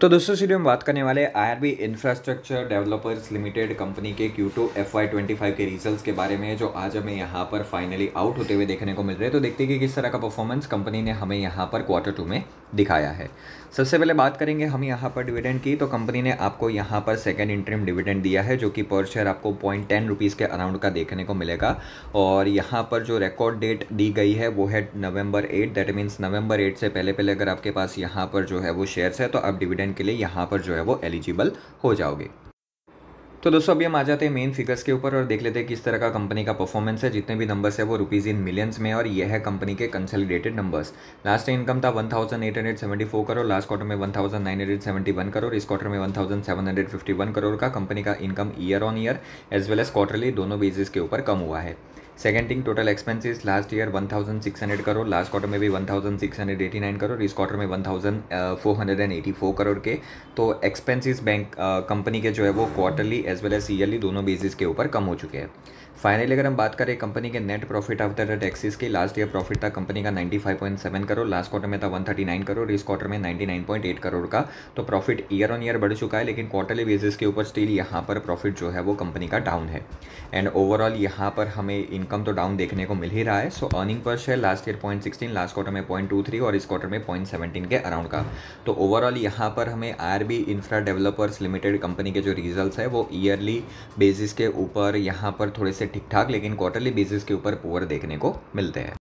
तो दोस्तों सीडियो हम बात करने वाले IRB infrastructure developers limited company के क्यू ट्वेंटी फाइव के रिजल्ट्स के बारे में जो आज हमें यहाँ पर फाइनली आउट होते हुए देखने को मिल रहे हैं तो देखते हैं कि किस तरह का परफॉर्मेंस कंपनी ने हमें यहाँ पर क्वार्टर टू में दिखाया है सबसे पहले बात करेंगे हम यहाँ पर डिविडेंड की तो कंपनी ने आपको यहाँ पर सेकेंड इंटरम डिविडेंड दिया है जो कि पर शेयर आपको पॉइंट टेन रुपीज़ के अराउंड का देखने को मिलेगा और यहाँ पर जो रिकॉर्ड डेट दी गई है वो है November eight that means November eight से पहले पहले अगर आपके पास यहाँ पर जो है वो शेयर्स है तो आप डिविडेंड स्टूडेंट के लिए यहाँ पर जो है वो एलिजिबल हो जाओगे तो दोस्तों अभी हम आ जाते हैं मेन फिगर्स के ऊपर और देख लेते हैं किस तरह का कंपनी का परफॉर्मेंस है जितने भी नंबर्स है वो रुपीज़ इन मिलियंस में और ये है कंपनी के कंसलिडेटेड नंबर्स लास्ट इनकम था 1874 करोड़ लास्ट क्वार्टर में 1971 करोड़ इस क्वार्टर में 1751 करोड़ का कंपनी का income year on year as well as quarterly दोनों बेजिस के ऊपर कम हुआ है second thing total expenses last year 1600 crore last quarter में भी 1689 करोड़ इस क्वार्टर में 1484 करोड़ uh, के तो एक्सपेंसेस बैंक कंपनी के जो है वो quarterly as well as yearly दोनों बेसिस के ऊपर कम हो चुके हैं फाइनली अगर हम बात करें कंपनी के नेट प्रॉफिट आफ्टर टैक्सेस की लास्ट ईयर प्रॉफिट था कंपनी का 95.7 करोड़ लास्ट क्वार्टर में था 139 करोड़ इस क्वार्टर में 99.8 करोड़ का तो प्रॉफिट ईयर ऑन ईयर बढ़ चुका है लेकिन क्वार्टरली बेसिस के ऊपर स्टिल यहाँ पर प्रॉफिट जो है वो कंपनी का डाउन है एंड ओवरऑल यहाँ पर हमें इन इनकम तो डाउन देखने को मिल ही रहा है so earning per share last year point sixteen last quarter में पॉइंट टू थ्री और इस क्वार्टर में पॉइंट सेवेंटीन के अराउंड का तो ओवरऑल यहाँ पर हमें R B infra developers limited company के जो रिजल्ट है वो ईयरली बेसिस के ऊपर यहाँ पर थोड़े से ठीक ठाक लेकिन क्वार्टरली बेसिस के ऊपर पुअर देखने को मिलते हैं